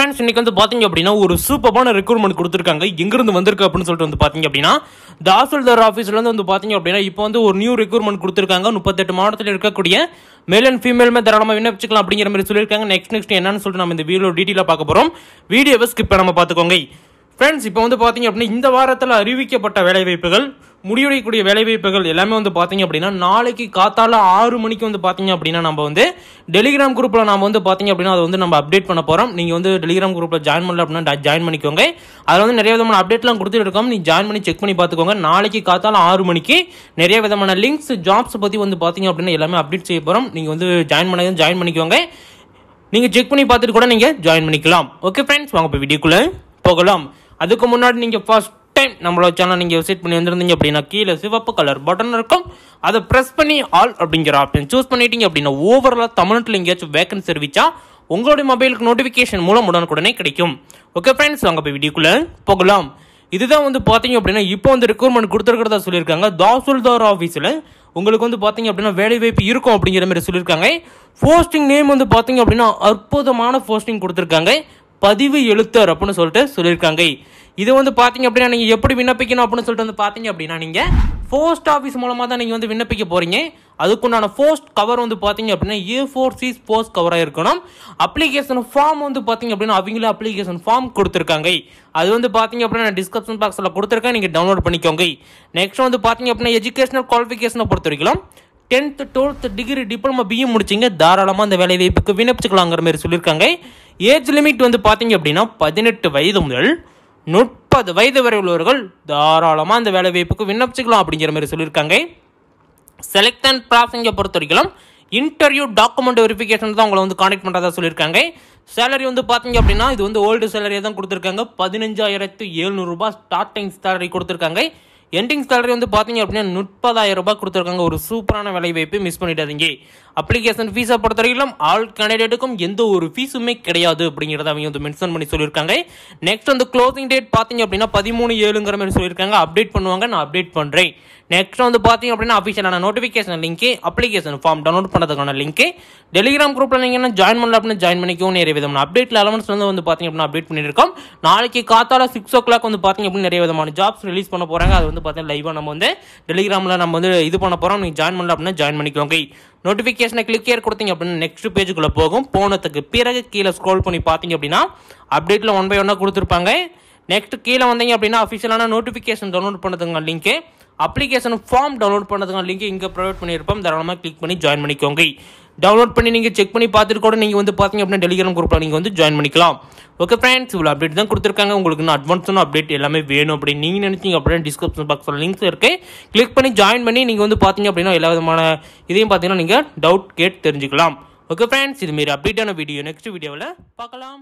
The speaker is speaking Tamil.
ஃப்ரெண்ட்ஸ் இன்னைக்கு வந்து பார்த்தீங்க அப்படின்னா ஒரு சூப்பரான ரெக்ரூட்மெண்ட் கொடுத்துருக்காங்க எங்கிருந்து வந்திருக்கு அப்படின்னு சொல்லிட்டு வந்து பார்த்தீங்க அப்படின்னா தாசில்தார் ஆஃபீஸ்லேருந்து வந்து பார்த்தீங்க அப்படின்னா இப்போ வந்து ஒரு நியூ ரெக்ரூட்மெண்ட் கொடுத்துருக்காங்க முப்பத்தெட்டு மாவட்டத்தில் இருக்கக்கூடிய மேல் அண்ட் ஃபீமேலுமே தாராளமாக விண்ணப்பிச்சிக்கலாம் அப்படிங்கிற மாதிரி சொல்லியிருக்காங்க நெக்ஸ்ட் நெக்ஸ்ட் என்னன்னு சொல்லிட்டு நம்ம இந்த வீடியோ டீட்டெயிலாக பார்க்க போகிறோம் வீடியோவை ஸ்கிப் பண்ணாமல் பார்த்துக்கோங்க ஃப்ரெண்ட்ஸ் இப்போ வந்து பார்த்தீங்க அப்படின்னா இந்த வாரத்தில் அறிவிக்கப்பட்ட வேலைவாய்ப்புகள் முடிவடையக்கூடிய வேலைவாய்ப்புகள் எல்லாமே வந்து பார்த்தீங்க அப்படின்னா நாளைக்கு காத்தால ஆறு மணிக்கு வந்து பார்த்தீங்க அப்படின்னா நம்ம வந்து டெலிகிராம் குரூப்பில் நம்ம வந்து பார்த்தீங்க அப்படின்னா அதை வந்து நம்ம அப்டேட் பண்ண போகிறோம் நீங்கள் வந்து டெலிகிராம் குரூப்பில் ஜாயின் பண்ணல அப்படின்னா ஜாயின் பண்ணிக்கோங்க அதில் வந்து நிறைய விதமான அப்டேட்லாம் கொடுத்துட்டு இருக்கோம் நீ ஜாயின் பண்ணி செக் பண்ணி பார்த்துக்கோங்க நாளைக்கு காத்தால ஆறு மணிக்கு நிறைய விதமான லிங்க்ஸ் ஜாப்ஸ் பற்றி வந்து பார்த்தீங்க அப்படின்னா எல்லாமே அப்டேட் செய்ய போகிறோம் நீங்கள் வந்து ஜாயின் பண்ண ஜாயின் பண்ணிக்கோங்க நீங்கள் செக் பண்ணி பார்த்துட்டு கூட நீங்கள் ஜாயின் பண்ணிக்கலாம் ஓகே ஃப்ரெண்ட்ஸ் வாங்க இப்போ வீடியோக்குள்ளே போகலாம் அதுக்கு முன்னாடி நீங்கள் ஃபஸ்ட் டைம் நம்மளோட சேனல் நீங்கள் விசிட் பண்ணி வந்திருந்தீங்க அப்படின்னா கீழே சிவப்பு கலர் பட்டன் இருக்கும் அதை ப்ரெஸ் பண்ணி ஆல் அப்படிங்கிற ஆப்ஷன் சூஸ் பண்ணிட்டீங்க அப்படின்னா ஓவராலாக தமிழ்நாட்டில் எங்கேயாச்சும் வேக்கன்சி தெரிவிச்சா உங்களுடைய மொபைலுக்கு நோட்டிஃபிகேஷன் மூலம் உடனுக்குடனே கிடைக்கும் ஓகே ஃப்ரெண்ட்ஸ் வாங்க போய் வீடியோக்குள்ளே போகலாம் இதுதான் வந்து பார்த்தீங்க அப்படின்னா இப்போ வந்து ரெக்ரூட்மெண்ட் கொடுத்துருக்கிறதா சொல்லியிருக்காங்க தாசுல்தார் ஆஃபீஸில் உங்களுக்கு வந்து பார்த்தீங்க அப்படின்னா வேலை வாய்ப்பு இருக்கும் அப்படிங்கிற மாதிரி சொல்லியிருக்காங்க போஸ்டிங் நேம் வந்து பார்த்தீங்க அப்படின்னா அற்புதமான போஸ்டிங் கொடுத்துருக்காங்க பதிவு எழுத்தர் அப்படின்னு சொல்லிட்டு சொல்லியிருக்காங்க இது வந்து பார்த்தீங்க அப்படின்னா நீங்கள் எப்படி விண்ணப்பிக்கணும் அப்படின்னு சொல்லிட்டு வந்து பார்த்தீங்க அப்படின்னா நீங்கள் போஸ்ட் ஆஃபீஸ் மூலமாக தான் நீங்கள் வந்து விண்ணப்பிக்க போகிறீங்க அதுக்குண்டான போஸ்ட் கவர் வந்து பார்த்தீங்க அப்படின்னா ஏ ஃபோர் சீஸ் போஸ்ட் கவராக இருக்கணும் அப்ளிகேஷன் ஃபார்ம் வந்து பார்த்தீங்க அப்படின்னா அவங்களே அப்ளிகேஷன் ஃபார்ம் கொடுத்துருக்காங்க அது வந்து பார்த்தீங்க அப்படின்னா நான் டிஸ்கிரிப்ஷன் பாக்ஸில் கொடுத்துருக்கேன் நீங்கள் டவுன்லோட் பண்ணிக்கோங்க நெக்ஸ்ட் வந்து பார்த்தீங்க அப்படின்னா எஜுகேஷனல் குவாலிஃபிகேஷனை பொறுத்த வரைக்கும் tenth twelfth degree diploma BE முடிச்சிங்க தாராளமாக அந்த வேலை வாய்ப்புக்கு விண்ணப்பிச்சுக்கலாங்கிற மாதிரி சொல்லியிருக்காங்க ஏஜ் லிமிட் வந்து பார்த்தீங்க அப்படின்னா பதினெட்டு வயது முதல் முப்பது வயது வரை உள்ளவர்கள் தாராளமாக அந்த வேலை வாய்ப்புக்கு விண்ணப்பிச்சுக்கலாம் அப்படிங்கிற மாதிரி சொல்லியிருக்காங்க செலக்ட் அண்ட் ப்ராசஸிங்கை பொறுத்த வரைக்கும் இன்டர்வியூ டாக்குமெண்ட் வெரிஃபிகேஷன் தான் உங்களை வந்து காண்டக்ட் பண்ணுறதா சொல்லியிருக்காங்க சேலரி வந்து பார்த்தீங்க அப்படின்னா இது வந்து ஓல்டு சேலரியை தான் கொடுத்துருக்காங்க பதினஞ்சாயிரத்து எழுநூறுபா ஸ்டார்டிங் சேலரி கொடுத்துருக்காங்க என்டிங் சேலரி வந்து பார்த்தீங்க அப்படின்னா முப்பதாயிரம் ரூபாய் கொடுத்துருக்காங்க ஒரு சூப்பரான வேலை வாய்ப்பு மிஸ் பண்ணிட்டாதீங்க அப்ளிகேஷன் ஃபீஸை பொறுத்த வரைக்கும் ஆல் கேண்டிடேட்டுக்கும் எந்த ஒரு ஃபீஸுமே கிடையாது அப்படிங்கிறத அவங்க வந்து மென்ஷன் பண்ணி சொல்லியிருக்காங்க நெக்ஸ்ட் வந்து க்ளோசிங் டேட் பார்த்தீங்க அப்படின்னா பதிமூணு ஏழுங்கிற மாதிரி சொல்லியிருக்காங்க அப்டேட் பண்ணுவாங்க நான் அப்டேட் பண்ணுறேன் நெக்ஸ்ட் வந்து பார்த்தீங்க அப்படின்னா அஃபிஷியலான notification link application form download பண்ணுறதுக்கான லிங்க்கு டெலிகிராம் குரூப்பில் நீங்கள் என்ன ஜாயின் பண்ணல அப்படின்னு ஜாயின் பண்ணிக்கவும் நிறைய விதமான அப்டேட் லெவன்ஸ் வந்து வந்து பார்த்தீங்க அப்படின்னா அப்டேட் பண்ணியிருக்கோம் நாளைக்கு காத்தால சிக்ஸ் ஓ கிளாக் வந்து பார்த்தீங்க அப்படின்னு நிறைய விதமான ஜாப்ஸ் ரிலீஸ் பண்ண போகிறாங்க அது வந்து பார்த்தீங்கன்னா லைவாக நம்ம வந்து டெலிகிராமில் நம்ம வந்து இது பண்ண போகிறோம் நீங்கள் ஜாயின் பண்ணல அப்படின்னா ஜாயின் பண்ணிக்கோங்க நோட்டிஃபிகேஷனை கிளிக் ஏர் கொடுத்தீங்க அப்படின்னா நெக்ஸ்ட் பேஜுக்குள்ளே போகும் போனதுக்கு பிறகு கீழே ஸ்க்ரோல் பண்ணி பார்த்தீங்க அப்படின்னா அப்டேட்டில் ஒன் பை ஒன்னாக கொடுத்துருப்பாங்க நெக்ஸ்ட் கீழே வந்தீங்க அப்படின்னா அஃபிஷியலான நோட்டிஃபிகேஷன் டவுன்லோட் பண்ணதுங்க லிங்க்கு அப்ளிகேஷன் ஃபார்ம் டவுன்லோட் பண்ணதுக்கான லிங்க் இங்கே ப்ரொவைட் பண்ணியிருப்போம் தாராளமாக கிளிக் பண்ணி ஜாயின் பண்ணிக்கோங்க டவுன்லோட் பண்ணி நீங்கள் செக் பண்ணி பார்த்துட்டு கூட நீங்கள் வந்து பார்த்தீங்க அப்படின்னா டெலிகிராம் குரூப்பில் நீங்கள் வந்து ஜாயின் பண்ணிக்கலாம் ஓகே ஃப்ரெண்ட்ஸ் இவ்வளோ அப்டேட் தான் கொடுத்துருக்காங்க உங்களுக்கு நான் அட்வான்ஸான அப்டேட் எல்லாமே வேணும் அப்படின்னு நீங்கள் நினச்சிங்க அப்படின்னா டிஸ்கிரிப்ஷன் பாக்ஸில் லிங்க்ஸ் இருக்குது கிளிக் பண்ணி ஜாயின் பண்ணி நீங்கள் வந்து பார்த்தீங்க அப்படின்னா எல்லா விதமான இதையும் பார்த்தீங்கன்னா நீங்கள் டவுட் கேட் தெரிஞ்சுக்கலாம் ஓகே ஃப்ரெண்ட்ஸ் இதுமாரி அப்டேட்டான வீடியோ நெக்ஸ்ட் வீடியோவில் பார்க்கலாம்